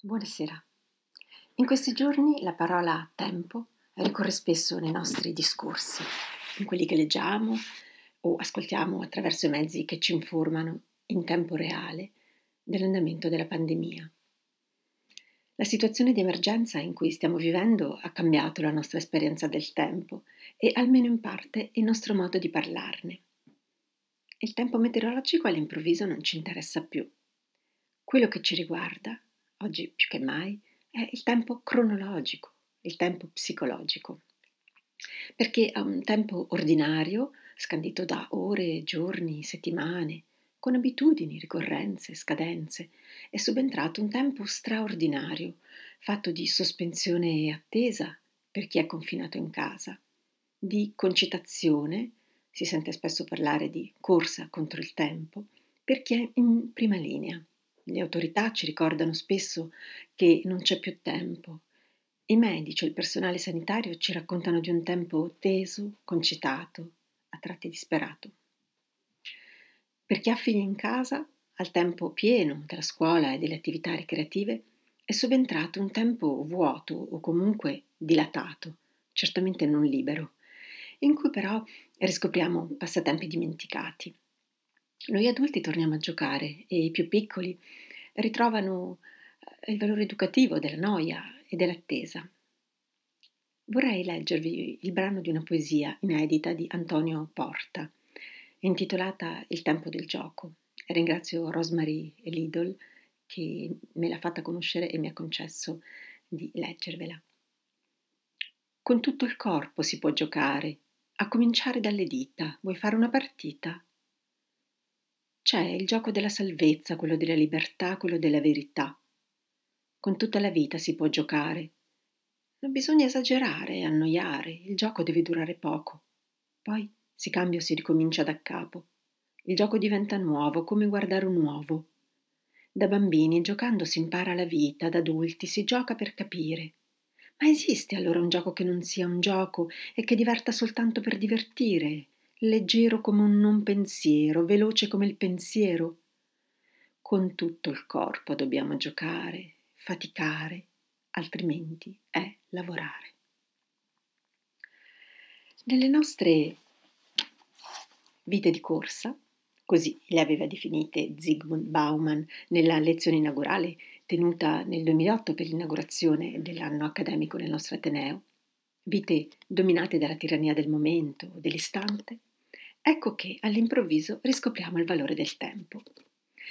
Buonasera. In questi giorni la parola tempo ricorre spesso nei nostri discorsi, in quelli che leggiamo o ascoltiamo attraverso i mezzi che ci informano in tempo reale dell'andamento della pandemia. La situazione di emergenza in cui stiamo vivendo ha cambiato la nostra esperienza del tempo e almeno in parte il nostro modo di parlarne. Il tempo meteorologico all'improvviso non ci interessa più. Quello che ci riguarda oggi più che mai, è il tempo cronologico, il tempo psicologico. Perché a un tempo ordinario, scandito da ore, giorni, settimane, con abitudini, ricorrenze, scadenze, è subentrato un tempo straordinario, fatto di sospensione e attesa per chi è confinato in casa, di concitazione, si sente spesso parlare di corsa contro il tempo, per chi è in prima linea, le autorità ci ricordano spesso che non c'è più tempo. I medici e il personale sanitario ci raccontano di un tempo teso, concitato, a tratti disperato. Per chi ha figli in casa, al tempo pieno della scuola e delle attività ricreative, è subentrato un tempo vuoto o comunque dilatato, certamente non libero, in cui però riscopriamo passatempi dimenticati. Noi adulti torniamo a giocare e i più piccoli ritrovano eh, il valore educativo della noia e dell'attesa. Vorrei leggervi il brano di una poesia inedita di Antonio Porta, intitolata Il tempo del gioco. Ringrazio Rosemary e Lidl che me l'ha fatta conoscere e mi ha concesso di leggervela. Con tutto il corpo si può giocare, a cominciare dalle dita. Vuoi fare una partita? C'è cioè, il gioco della salvezza, quello della libertà, quello della verità. Con tutta la vita si può giocare. Non bisogna esagerare, annoiare, il gioco deve durare poco. Poi si cambia o si ricomincia da capo. Il gioco diventa nuovo, come guardare un uovo. Da bambini, giocando si impara la vita, da adulti si gioca per capire. Ma esiste allora un gioco che non sia un gioco e che diverta soltanto per divertire, leggero come un non pensiero, veloce come il pensiero. Con tutto il corpo dobbiamo giocare, faticare, altrimenti è lavorare. Nelle nostre vite di corsa, così le aveva definite Zygmunt Bauman nella lezione inaugurale tenuta nel 2008 per l'inaugurazione dell'anno accademico nel nostro Ateneo, vite dominate dalla tirannia del momento, dell'istante, Ecco che all'improvviso riscopriamo il valore del tempo.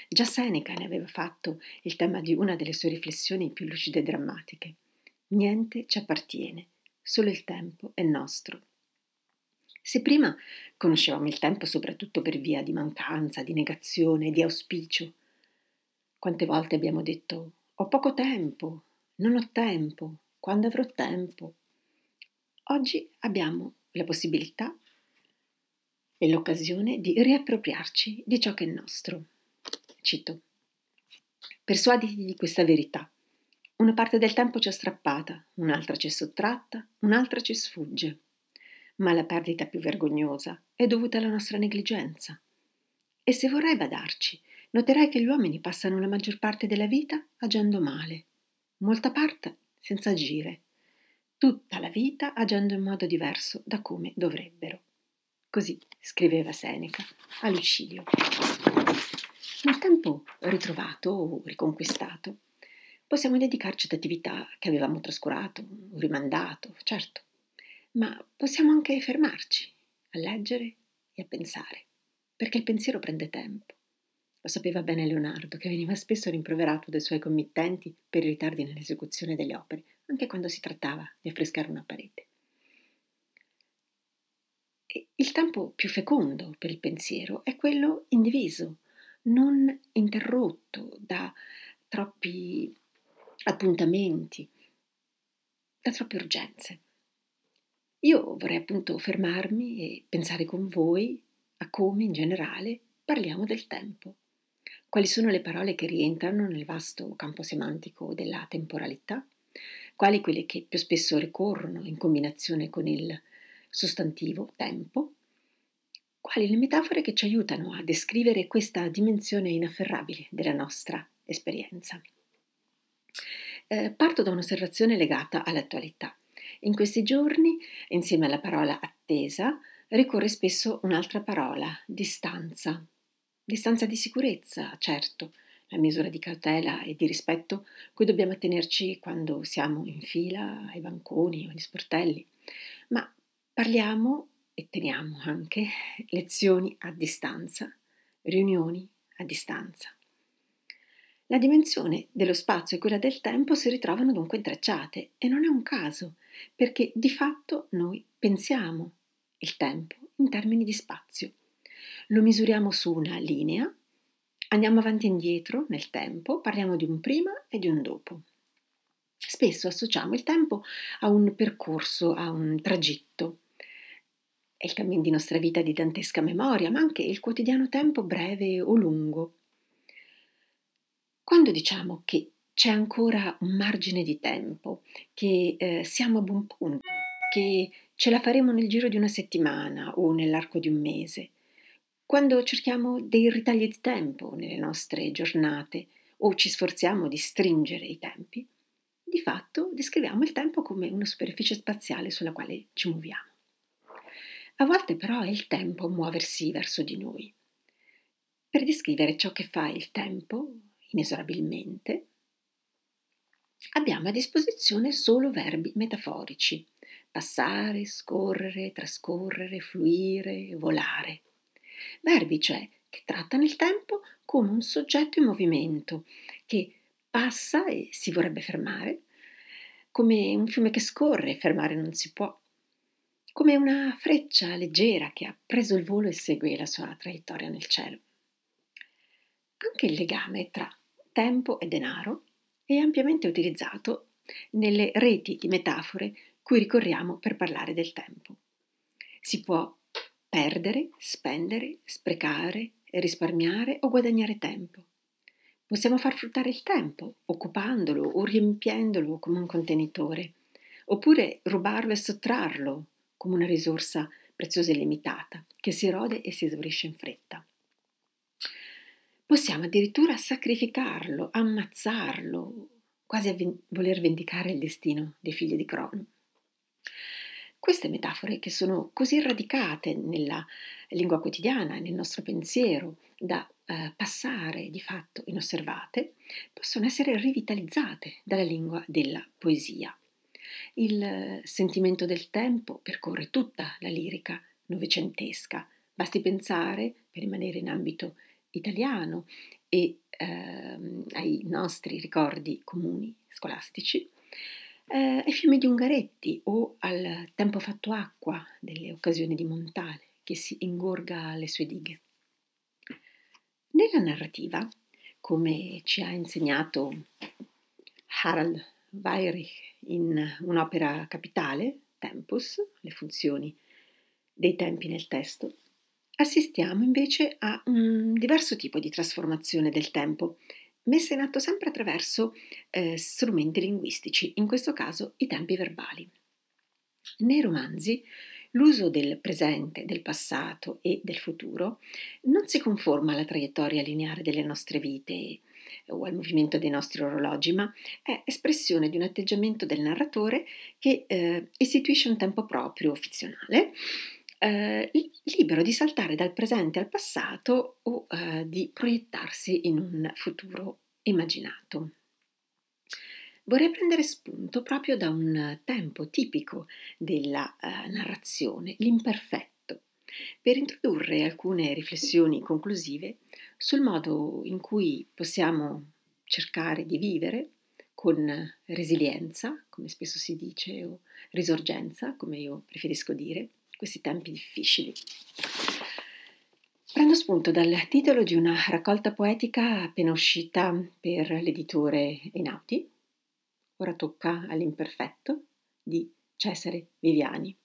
Già Seneca ne aveva fatto il tema di una delle sue riflessioni più lucide e drammatiche. Niente ci appartiene, solo il tempo è nostro. Se prima conoscevamo il tempo soprattutto per via di mancanza, di negazione, di auspicio, quante volte abbiamo detto ho poco tempo, non ho tempo, quando avrò tempo. Oggi abbiamo la possibilità è l'occasione di riappropriarci di ciò che è nostro. Cito. Persuaditi di questa verità. Una parte del tempo ci è strappata, un'altra ci è sottratta, un'altra ci sfugge. Ma la perdita più vergognosa è dovuta alla nostra negligenza. E se vorrai badarci, noterai che gli uomini passano la maggior parte della vita agendo male, molta parte senza agire, tutta la vita agendo in modo diverso da come dovrebbero. Così scriveva Seneca a Lucilio. Nel tempo ritrovato o riconquistato, possiamo dedicarci ad attività che avevamo trascurato, rimandato, certo, ma possiamo anche fermarci a leggere e a pensare, perché il pensiero prende tempo. Lo sapeva bene Leonardo, che veniva spesso rimproverato dai suoi committenti per i ritardi nell'esecuzione delle opere, anche quando si trattava di affrescare una parete. Il tempo più fecondo per il pensiero è quello indiviso, non interrotto da troppi appuntamenti, da troppe urgenze. Io vorrei appunto fermarmi e pensare con voi a come in generale parliamo del tempo. Quali sono le parole che rientrano nel vasto campo semantico della temporalità? Quali quelle che più spesso ricorrono in combinazione con il sostantivo, tempo, quali le metafore che ci aiutano a descrivere questa dimensione inafferrabile della nostra esperienza. Eh, parto da un'osservazione legata all'attualità. In questi giorni, insieme alla parola attesa, ricorre spesso un'altra parola, distanza. Distanza di sicurezza, certo, la misura di cautela e di rispetto cui dobbiamo attenerci quando siamo in fila, ai banconi o agli sportelli, ma Parliamo e teniamo anche lezioni a distanza, riunioni a distanza. La dimensione dello spazio e quella del tempo si ritrovano dunque intrecciate e non è un caso, perché di fatto noi pensiamo il tempo in termini di spazio. Lo misuriamo su una linea, andiamo avanti e indietro nel tempo, parliamo di un prima e di un dopo. Spesso associamo il tempo a un percorso, a un tragitto. È il cammin di nostra vita di dantesca memoria, ma anche il quotidiano tempo breve o lungo. Quando diciamo che c'è ancora un margine di tempo, che eh, siamo a buon punto, che ce la faremo nel giro di una settimana o nell'arco di un mese, quando cerchiamo dei ritagli di tempo nelle nostre giornate o ci sforziamo di stringere i tempi, di fatto descriviamo il tempo come una superficie spaziale sulla quale ci muoviamo. A volte però è il tempo a muoversi verso di noi. Per descrivere ciò che fa il tempo, inesorabilmente, abbiamo a disposizione solo verbi metaforici, passare, scorrere, trascorrere, fluire, volare. Verbi cioè che trattano il tempo come un soggetto in movimento, che passa e si vorrebbe fermare, come un fiume che scorre, e fermare non si può come una freccia leggera che ha preso il volo e segue la sua traiettoria nel cielo. Anche il legame tra tempo e denaro è ampiamente utilizzato nelle reti di metafore cui ricorriamo per parlare del tempo. Si può perdere, spendere, sprecare, risparmiare o guadagnare tempo. Possiamo far fruttare il tempo, occupandolo o riempiendolo come un contenitore, oppure rubarlo e sottrarlo, come una risorsa preziosa e limitata, che si erode e si esaurisce in fretta. Possiamo addirittura sacrificarlo, ammazzarlo, quasi a ven- voler vendicare il destino dei figli di Cron. Queste metafore che sono così radicate nella lingua quotidiana, nel nostro pensiero, da eh, passare di fatto inosservate, possono essere rivitalizzate dalla lingua della poesia. Il sentimento del tempo percorre tutta la lirica novecentesca. Basti pensare, per rimanere in ambito italiano e ehm, ai nostri ricordi comuni scolastici, eh, ai fiumi di Ungaretti o al tempo fatto acqua delle occasioni di Montale che si ingorga alle sue dighe. Nella narrativa, come ci ha insegnato Harald Weirich in un'opera capitale, Tempus, le funzioni dei tempi nel testo, assistiamo invece a un diverso tipo di trasformazione del tempo, messa in atto sempre attraverso eh, strumenti linguistici, in questo caso i tempi verbali. Nei romanzi l'uso del presente, del passato e del futuro non si conforma alla traiettoria lineare delle nostre vite o al movimento dei nostri orologi, ma è espressione di un atteggiamento del narratore che eh, istituisce un tempo proprio fizionale, eh, libero di saltare dal presente al passato o eh, di proiettarsi in un futuro immaginato. Vorrei prendere spunto proprio da un tempo tipico della eh, narrazione, l'imperfetto, per introdurre alcune riflessioni conclusive sul modo in cui possiamo cercare di vivere con resilienza, come spesso si dice, o risorgenza, come io preferisco dire, questi tempi difficili. Prendo spunto dal titolo di una raccolta poetica appena uscita per l'editore Enauti, Ora tocca all'imperfetto di Cesare Viviani.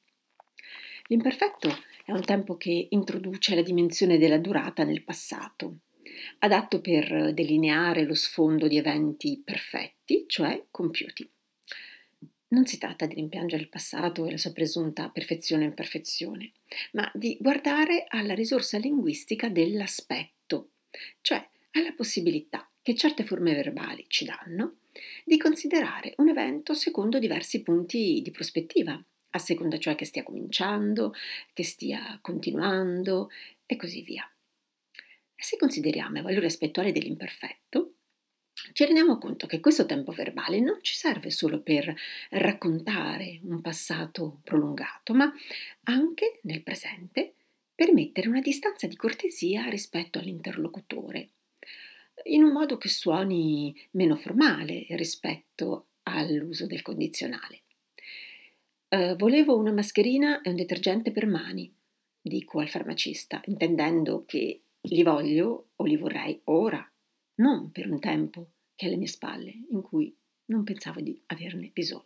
L'imperfetto è è un tempo che introduce la dimensione della durata nel passato, adatto per delineare lo sfondo di eventi perfetti, cioè compiuti. Non si tratta di rimpiangere il passato e la sua presunta perfezione o imperfezione, ma di guardare alla risorsa linguistica dell'aspetto, cioè alla possibilità che certe forme verbali ci danno di considerare un evento secondo diversi punti di prospettiva, a seconda cioè che stia cominciando, che stia continuando e così via. se consideriamo il valore aspettuale dell'imperfetto, ci rendiamo conto che questo tempo verbale non ci serve solo per raccontare un passato prolungato, ma anche nel presente per mettere una distanza di cortesia rispetto all'interlocutore, in un modo che suoni meno formale rispetto all'uso del condizionale eh, volevo una mascherina e un detergente per mani, dico al farmacista, intendendo che li voglio o li vorrei ora, non per un tempo che è alle mie spalle, in cui non pensavo di averne bisogno.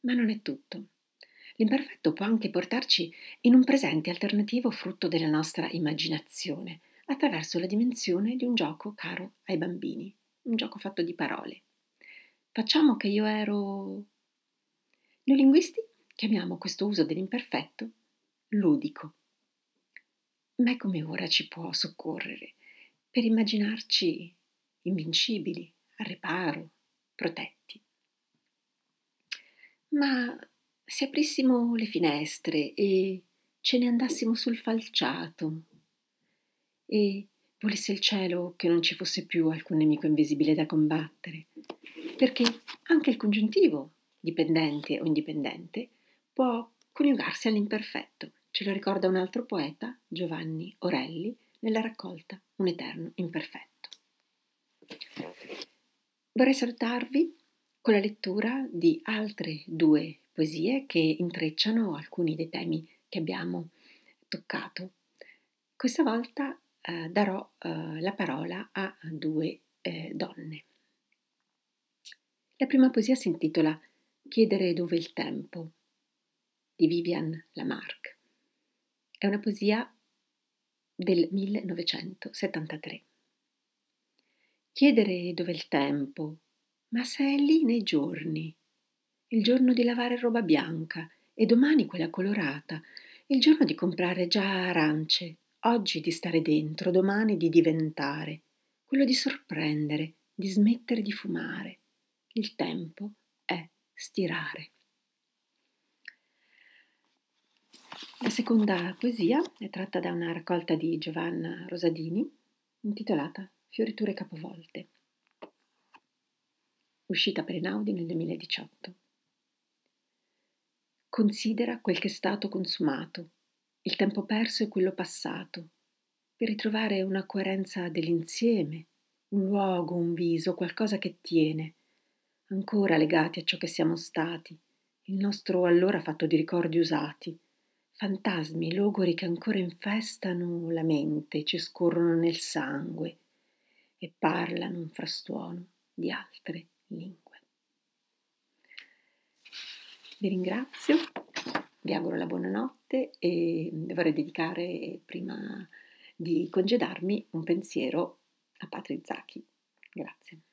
Ma non è tutto. L'imperfetto può anche portarci in un presente alternativo frutto della nostra immaginazione, attraverso la dimensione di un gioco caro ai bambini, un gioco fatto di parole. Facciamo che io ero noi linguisti chiamiamo questo uso dell'imperfetto ludico. Ma è come ora ci può soccorrere per immaginarci invincibili, al riparo, protetti. Ma se aprissimo le finestre e ce ne andassimo sul falciato e volesse il cielo che non ci fosse più alcun nemico invisibile da combattere, perché anche il congiuntivo dipendente o indipendente, può coniugarsi all'imperfetto. Ce lo ricorda un altro poeta, Giovanni Orelli, nella raccolta Un eterno imperfetto. Vorrei salutarvi con la lettura di altre due poesie che intrecciano alcuni dei temi che abbiamo toccato. Questa volta eh, darò eh, la parola a due eh, donne. La prima poesia si intitola Chiedere dove il tempo di Vivian Lamarck. È una poesia del 1973. Chiedere dove il tempo, ma se è lì nei giorni, il giorno di lavare roba bianca e domani quella colorata, il giorno di comprare già arance, oggi di stare dentro, domani di diventare, quello di sorprendere, di smettere di fumare, il tempo di stirare. La seconda poesia è tratta da una raccolta di Giovanna Rosadini intitolata Fioriture capovolte, uscita per Enaudi nel 2018. Considera quel che è stato consumato, il tempo perso e quello passato, per ritrovare una coerenza dell'insieme, un luogo, un viso, qualcosa che tiene, ancora legati a ciò che siamo stati, il nostro allora fatto di ricordi usati, fantasmi, logori che ancora infestano la mente, ci scorrono nel sangue e parlano un frastuono di altre lingue. Vi ringrazio, vi auguro la buonanotte e vorrei dedicare prima di congedarmi un pensiero a Patrizaki. Grazie.